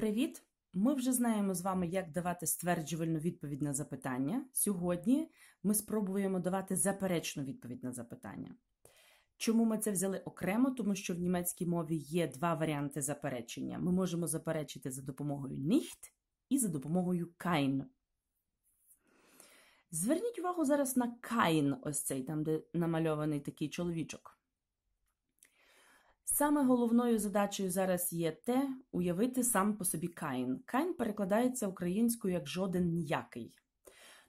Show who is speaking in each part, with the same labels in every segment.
Speaker 1: Привіт! Ми вже знаємо з вами, як давати стверджувальну відповідь на запитання. Сьогодні ми спробуємо давати заперечну відповідь на запитання. Чому ми це взяли окремо? Тому що в німецькій мові є два варіанти заперечення. Ми можемо заперечити за допомогою nicht і за допомогою kein. Зверніть увагу зараз на kein, ось цей, там, де намальований такий чоловічок. Саме головною задачею зараз є те, уявити сам по собі Каїн. Каїн перекладається українською як жоден ніякий.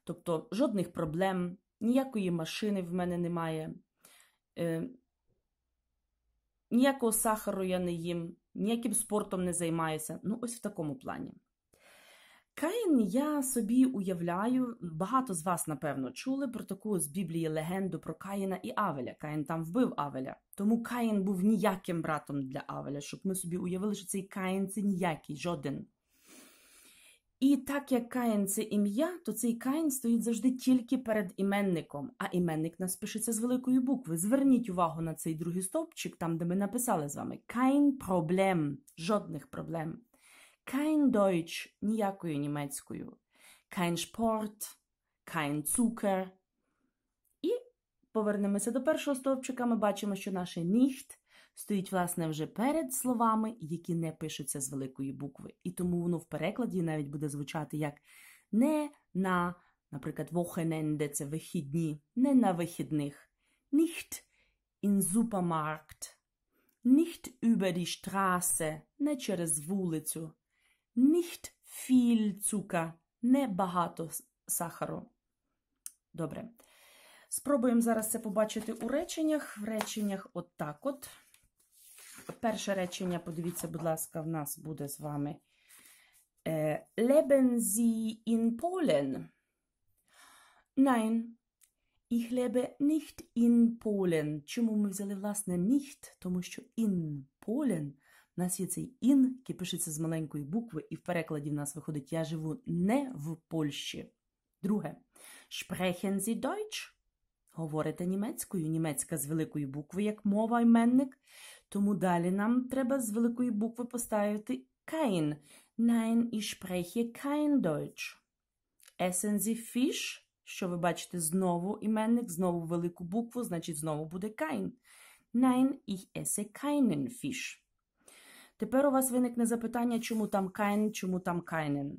Speaker 1: Тобто жодних проблем, ніякої машини в мене немає, е, ніякого сахару я не їм, ніяким спортом не займаюся. Ну, ось в такому плані. Каїн, я собі уявляю, багато з вас, напевно, чули про таку з Біблії легенду про Каїна і Авеля. Каїн там вбив Авеля. Тому Каїн був ніяким братом для Авеля, щоб ми собі уявили, що цей Каїн це ніякий, жоден. І так як Каїн це ім'я, то цей Каїн стоїть завжди тільки перед іменником, а іменник нас пишеться з великої букви. Зверніть увагу на цей другий стовпчик, там де ми написали з вами Каїн проблем, жодних проблем. Kein Deutsch – ніякою німецькою. Kein Sport, kein Zucker. І повернемося до першого стовпчика. Ми бачимо, що наше nicht стоїть, власне, вже перед словами, які не пишуться з великої букви. І тому воно в перекладі навіть буде звучати як не на, наприклад, Wochenende – це вихідні, не на вихідних. Nicht in Supermarkt. Nicht über die Straße, не через вулицю. Nicht viel Zucker. багато сахару. Добре. Спробуємо зараз це побачити у реченнях. В реченнях отак от, от. Перше речення, подивіться, будь ласка, в нас буде з вами. Е, Leben Sie in Polen? Nein, ich lebe nicht in Polen. Чому ми взяли, власне, nicht? Тому що in Polen – у нас є цей ін, який пишеться з маленької букви, і в перекладі в нас виходить Я живу не в Польщі. Друге. Sprechen Sie Deutsch? Говорите німецькою, німецька з великої букви, як мова іменник. Тому далі нам треба з великої букви поставити kein. Nein, ich spreche kein Deutsch. Essen Sie Fisch? Що ви бачите знову іменник, знову велику букву, значить знову буде kein. Nein, ich esse keinen Fisch. Тепер у вас виникне запитання, чому там кайн, чому там кайнен.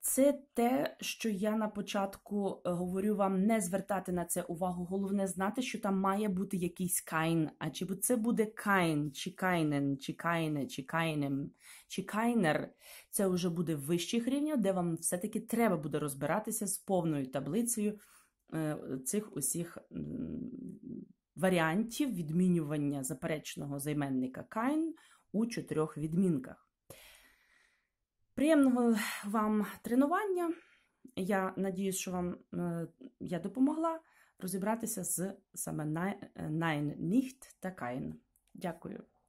Speaker 1: Це те, що я на початку е, говорю вам не звертати на це увагу. Головне знати, що там має бути якийсь кайн. А чи це буде кайн, чи кайнен, чи кайне, чи кайнем, чи кайнер. Це вже буде вищих рівнів, де вам все-таки треба буде розбиратися з повною таблицею е, цих усіх варіантів відмінювання заперечного займенника кайн у чотирьох відмінках. Приємного вам тренування. Я надіюсь, що вам е, я допомогла розібратися з саме Nein, nicht та Кайн. Дякую.